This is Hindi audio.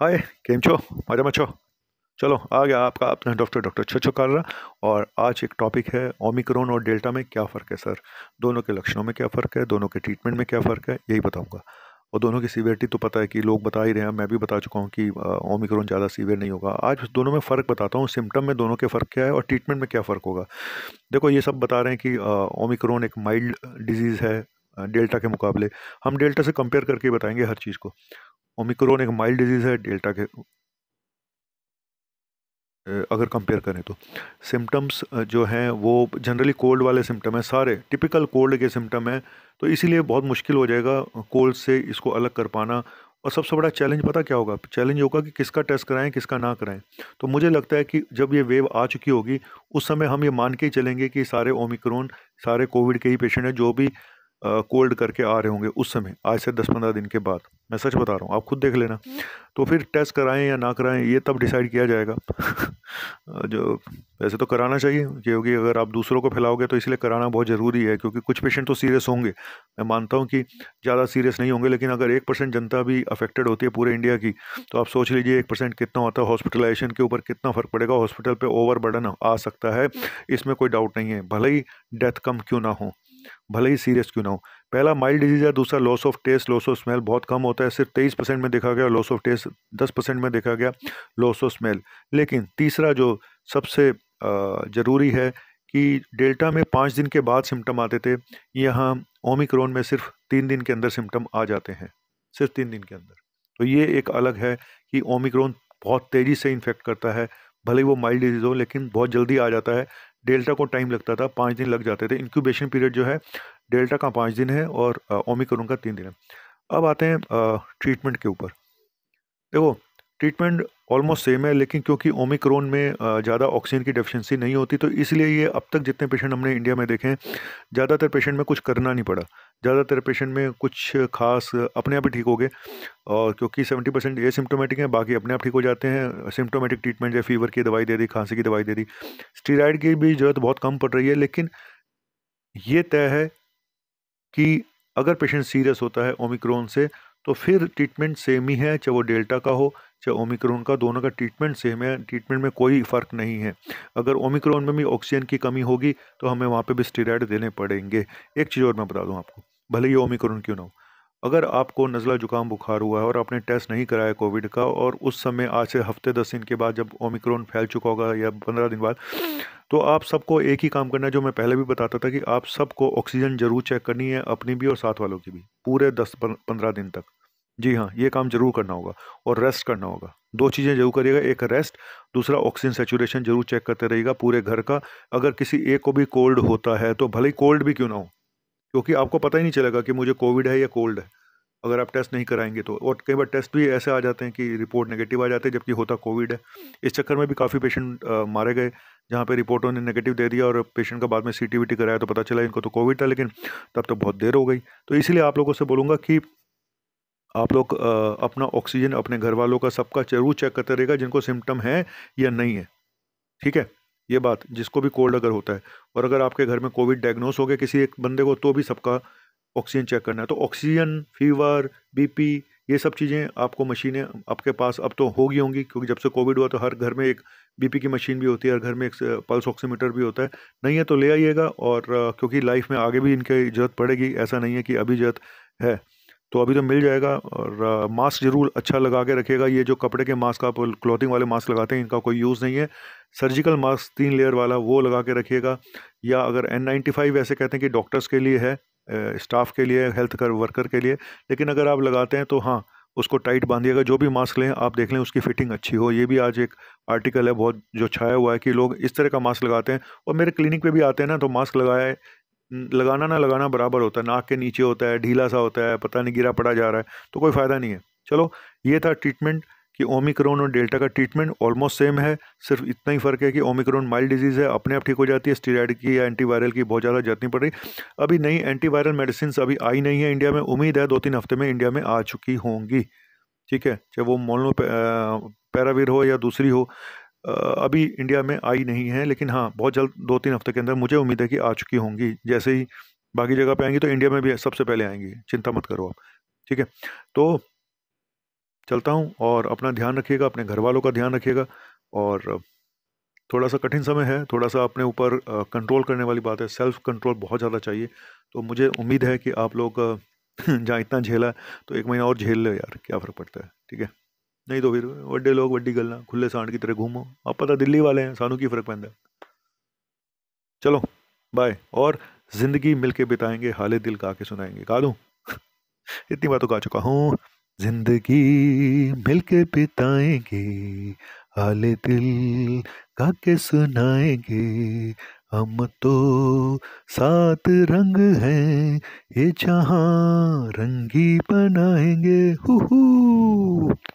हाय केम छो मजा मचो छो चलो आ गया आपका अपना डॉक्टर डॉक्टर छो रहा और आज एक टॉपिक है ओमिक्रोन और डेल्टा में क्या फ़र्क है सर दोनों के लक्षणों में क्या फ़र्क है दोनों के ट्रीटमेंट में क्या फ़र्क है यही बताऊंगा और दोनों की सीवियरिटी तो पता है कि लोग बता ही रहे हैं मैं भी बता चुका हूँ कि ओमिक्रोन ज़्यादा सीवियर नहीं होगा आज दोनों में फ़र्क बताता हूँ सिम्टम में दोनों के फ़र्क क्या है और ट्रीटमेंट में क्या फ़र्क होगा देखो ये सब बता रहे हैं कि ओमिक्रोन एक माइल्ड डिजीज़ है डेल्टा के मुकाबले हम डेल्टा से कंपेयर करके बताएंगे हर चीज़ को ओमिक्रोन एक माइल्ड डिजीज़ है डेल्टा के अगर कंपेयर करें तो सिम्टम्स जो हैं वो जनरली कोल्ड वाले सिम्टम हैं सारे टिपिकल कोल्ड के सिम्टम हैं तो इसीलिए बहुत मुश्किल हो जाएगा कोल्ड से इसको अलग कर पाना और सबसे बड़ा चैलेंज पता क्या होगा चैलेंज होगा कि किसका टेस्ट कराएं किसका ना कराएं तो मुझे लगता है कि जब ये वेव आ चुकी होगी उस समय हम ये मान के ही चलेंगे कि सारे ओमिक्रोन सारे कोविड के ही पेशेंट हैं जो भी कोल्ड करके आ रहे होंगे उस समय आज से दस पंद्रह दिन के बाद मैं सच बता रहा हूँ आप खुद देख लेना हम्म। तो फिर टेस्ट कराएं या ना कराएं ये तब डिसाइड किया जाएगा जो वैसे तो कराना चाहिए क्योंकि अगर आप दूसरों को फैलाओगे तो इसलिए कराना बहुत ज़रूरी है क्योंकि कुछ पेशेंट तो सीरियस होंगे मैं मानता हूँ कि ज़्यादा सीरियस नहीं होंगे लेकिन अगर एक परसेंट जनता भी अफेक्टेड होती है पूरे इंडिया की तो आप सोच लीजिए एक परसेंट कितना होता है हॉस्पिटलाइजेशन के ऊपर कितना फ़र्क पड़ेगा हॉस्पिटल पर ओवर बर्डन आ सकता है हम्म। इसमें कोई डाउट नहीं है भले ही डेथ कम क्यों ना हो भले ही सीरियस क्यों ना हो पहला माइल्ड डिजीज़ है दूसरा loss of taste loss of smell बहुत कम होता है सिर्फ तेईस परसेंट में देखा गया लॉस ऑफ टेस्ट दस परसेंट में देखा गया लॉस ऑफ स्मेल लेकिन तीसरा जो सबसे ज़रूरी है कि डेल्टा में पाँच दिन के बाद सिम्टम आते थे यहाँ ओमिक्रोन में सिर्फ तीन दिन के अंदर सिम्टम आ जाते हैं सिर्फ तीन दिन के अंदर तो ये एक अलग है कि ओमिक्रोन बहुत तेज़ी से इन्फेक्ट करता है भले ही वो माइल्ड डिजीज़ हो लेकिन बहुत जल्दी आ जाता है डेल्टा को टाइम लगता था पाँच दिन लग जाते थे इंक्यूबेशन पीरियड जो है डेल्टा का पाँच दिन है और ओमिक्रोन का तीन दिन है अब आते हैं ट्रीटमेंट के ऊपर देखो ट्रीटमेंट ऑलमोस्ट सेम है लेकिन क्योंकि ओमिक्रोन में ज़्यादा ऑक्सीजन की डेफिशिएंसी नहीं होती तो इसलिए ये अब तक जितने पेशेंट हमने इंडिया में देखे हैं ज़्यादातर पेशेंट में कुछ करना नहीं पड़ा ज़्यादातर पेशेंट में कुछ खास अपने आप ही ठीक हो गए और क्योंकि सेवेंटी परसेंट ये सिम्टोमेटिक हैं बाकी अपने आप ठीक हो जाते हैं सिम्टोमेटिक ट्रीटमेंट जैसे फीवर की दवाई दे दी खांसी की दवाई दे दी स्टीराइड की भी ज़रूरत बहुत कम पड़ रही है लेकिन ये तय है कि अगर पेशेंट सीरियस होता है ओमिक्रोन से तो फिर ट्रीटमेंट सेम ही है चाहे वो डेल्टा का हो चाहे ओमिक्रोन का दोनों का ट्रीटमेंट सेम है ट्रीटमेंट में कोई फ़र्क नहीं है अगर ओमिक्रोन में भी ऑक्सीजन की कमी होगी तो हमें वहाँ पे भी स्टेराइड देने पड़ेंगे एक चीज़ और मैं बता दूँ आपको भले ही ओमिक्रोन क्यों ना हो अगर आपको नज़ला जुकाम बुखार हुआ है और आपने टेस्ट नहीं कराया कोविड का और उस समय आज से हफ्ते दस दिन के बाद जब ओमिक्रोन फैल चुका होगा या पंद्रह दिन बाद तो आप सबको एक ही काम करना है जो मैं पहले भी बताता था कि आप सबको ऑक्सीजन ज़रूर चेक करनी है अपनी भी और साथ वालों की भी पूरे दस पंद्रह दिन तक जी हाँ ये काम जरूर करना होगा और रेस्ट करना होगा दो चीज़ें जरूर करिएगा एक रेस्ट दूसरा ऑक्सीजन सेचुरेशन जरूर चेक करते रहिएगा पूरे घर का अगर किसी एक को भी कोल्ड होता है तो भले ही कोल्ड भी क्यों ना हो क्योंकि आपको पता ही नहीं चलेगा कि मुझे कोविड है या कोल्ड है अगर आप टेस्ट नहीं कराएंगे तो और कई बार टेस्ट भी ऐसे आ जाते हैं कि रिपोर्ट नेगेटिव आ जाते हैं जबकि होता कोविड है इस चक्कर में भी काफ़ी पेशेंट मारे गए जहाँ पे रिपोर्टों ने नेगेटिव दे दिया और पेशेंट का बाद में सी टी कराया तो पता चला इनको तो कोविड था लेकिन तब तो बहुत देर हो गई तो इसीलिए आप लोगों से बोलूँगा कि आप लोग अपना ऑक्सीजन अपने घर वालों का सबका जरूर चेक करते रहेगा जिनको सिम्टम है या नहीं है ठीक है ये बात जिसको भी कोल्ड अगर होता है और अगर आपके घर में कोविड डायग्नोस हो गया किसी एक बंदे को तो भी सबका ऑक्सीजन चेक करना है तो ऑक्सीजन फीवर बीपी ये सब चीज़ें आपको मशीनें आपके पास अब तो होगी होंगी क्योंकि जब से कोविड हुआ तो हर घर में एक बीपी की मशीन भी होती है हर घर में एक पल्स ऑक्सीमीटर भी होता है नहीं है तो ले आइएगा और क्योंकि लाइफ में आगे भी इनकी ज़रूरत पड़ेगी ऐसा नहीं है कि अभी ज़रूरत है तो अभी तो मिल जाएगा और मास्क ज़रूर अच्छा लगा के रखिएगा ये जो कपड़े के मास्क आप क्लॉथिंग वाले मास्क लगाते हैं इनका कोई यूज़ नहीं है सर्जिकल मास्क तीन लेयर वाला वो लगा के रखिएगा या अगर एन नाइन्टी फाइव ऐसे कहते हैं कि डॉक्टर्स के लिए है स्टाफ के लिए हेल्थ कर वर्कर के लिए लेकिन अगर आप लगाते हैं तो हाँ उसको टाइट बांधिएगा जो भी मास्क लें आप देख लें उसकी फिटिंग अच्छी हो ये भी आज एक आर्टिकल है बहुत जो छाया हुआ है कि लोग इस तरह का मास्क लगाते हैं और मेरे क्लिनिक पे भी आते हैं ना तो मास्क लगाए लगाना ना लगाना बराबर होता है नाक के नीचे होता है ढीला सा होता है पता नहीं गिरा पड़ा जा रहा है तो कोई फ़ायदा नहीं है चलो ये था ट्रीटमेंट कि ओमिक्रोन और डेल्टा का ट्रीटमेंट ऑलमोस्ट सेम है सिर्फ इतना ही फ़र्क है कि ओमिक्रोन माइल्ड डिजीज़ है अपने आप ठीक हो जाती है स्टीराइड की या एंटीवायरल की बहुत ज़्यादा नहीं पड़ रही अभी नई एंटीवायरल मेडिसिन अभी आई नहीं है इंडिया में उम्मीद है दो तीन हफ्ते में इंडिया में आ चुकी होंगी ठीक है चाहे वो मोलो पैरावीर हो या दूसरी हो अभी इंडिया में आई नहीं है लेकिन हाँ बहुत जल्द दो तीन हफ्ते के अंदर मुझे उम्मीद है कि आ चुकी होंगी जैसे ही बाकी जगह पे आएंगी तो इंडिया में भी सबसे पहले आएंगी चिंता मत करो आप ठीक है तो चलता हूँ और अपना ध्यान रखिएगा अपने घर वालों का ध्यान रखिएगा और थोड़ा सा कठिन समय है थोड़ा सा अपने ऊपर कंट्रोल करने वाली बात है सेल्फ कंट्रोल बहुत ज़्यादा चाहिए तो मुझे उम्मीद है कि आप लोग जहाँ इतना झेला तो एक महीना और झेल लो यार क्या फ़र्क पड़ता है ठीक है नहीं तो फिर वे लोग ਵੱਡੀ गल खुले सांड की तरह घूमो आप तो दिल्ली वाले हैं सानू की फर्क पैदा चलो बाय और ज़िंदगी मिल के बिताएंगे हाले दिल गा के सुनाएंगे गा दू इतनी बातों गा चुका हूँ जिंदगी मिल के बिताएंगे हाले दिल गा के सुनाएंगे हम तो सात रंग हैं ये जहाँ रंगी बनाएंगे हु